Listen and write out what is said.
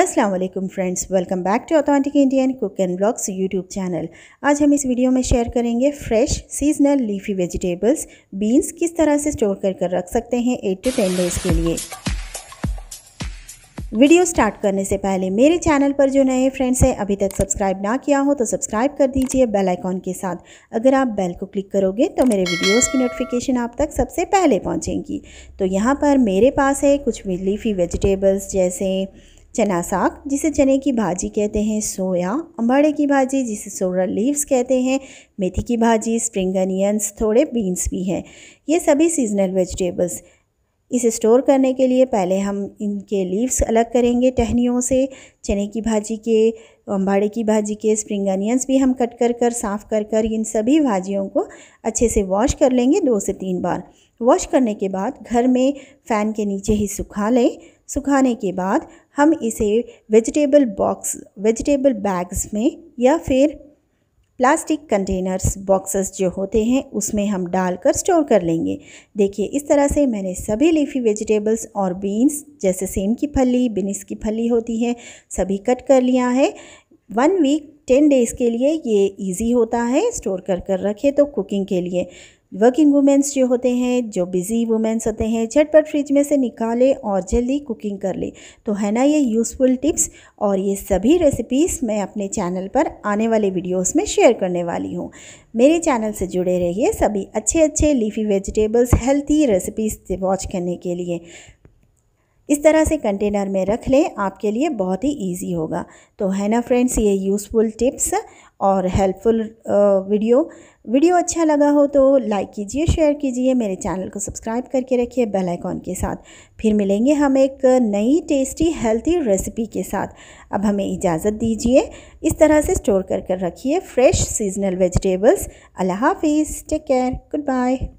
अस्सलाम वालेकुम friends welcome back to authentic Indian cook and blogs YouTube channel आज हम इस वीडियो में शेयर करेंगे fresh seasonal leafy vegetables beans किस तरह से स्टोर कर कर रख सकते हैं 8 टू 10 डेज़ के लिए वीडियो स्टार्ट करने से पहले मेरे चैनल पर जो नए फ्रेंड्स हैं अभी तक सब्सक्राइब ना किया हो तो सब्सक्राइब कर दीजिए बेल आइकॉन के साथ अगर आप बेल को क्लिक करोगे तो मेरे वीडियोस की नोटिफिकेशन आप तक सबसे पहले पहुंचेंगी तो यहाँ पर मेरे पास है कुछ लीफी वेजिटेबल्स जैसे चना साग जिसे चने की भाजी कहते हैं सोया अंबाड़े की भाजी जिसे सोरल लीव्स कहते हैं मेथी की भाजी स्प्रिंग अनियंस थोड़े बीन्स भी हैं ये सभी सीजनल वेजिटेबल्स इसे स्टोर करने के लिए पहले हम इनके लीव्स अलग करेंगे टहनियों से चने की भाजी के अम्बाड़े की भाजी के स्प्रिंग अनियंस भी हम कट कर कर साफ़ कर कर इन सभी भाजियों को अच्छे से वॉश कर लेंगे दो से तीन बार वॉश करने के बाद घर में फ़ैन के नीचे ही सुखा लें सुखाने के बाद हम इसे वेजिटेबल बॉक्स वेजिटेबल बैग्स में या फिर प्लास्टिक कंटेनर्स बॉक्सेस जो होते हैं उसमें हम डालकर स्टोर कर लेंगे देखिए इस तरह से मैंने सभी लीफी वेजिटेबल्स और बीन्स जैसे सेम की फली बिन्स की फली होती है सभी कट कर लिया है वन वीक टेन डेज़ के लिए ये इजी होता है स्टोर कर कर रखें तो कुकिंग के लिए वर्किंग वुमेंस जो होते हैं जो बिज़ी वुमेंस होते हैं झटपट फ्रिज में से निकाले और जल्दी कुकिंग कर ले तो है ना ये यूज़फुल टिप्स और ये सभी रेसिपीज़ मैं अपने चैनल पर आने वाले वीडियोस में शेयर करने वाली हूँ मेरे चैनल से जुड़े रहिए सभी अच्छे अच्छे leafy vegetables healthy recipes watch करने के लिए इस तरह से कंटेनर में रख लें आपके लिए बहुत ही इजी होगा तो है ना फ्रेंड्स ये यूज़फुल टिप्स और हेल्पफुल वीडियो वीडियो अच्छा लगा हो तो लाइक कीजिए शेयर कीजिए मेरे चैनल को सब्सक्राइब करके रखिए बेल आइकॉन के साथ फिर मिलेंगे हम एक नई टेस्टी हेल्थी रेसिपी के साथ अब हमें इजाज़त दीजिए इस तरह से स्टोर कर कर रखिए फ्रेश सीजनल वेजिटेबल्स अल्लाह हाफिज़ टेक केयर गुड बाय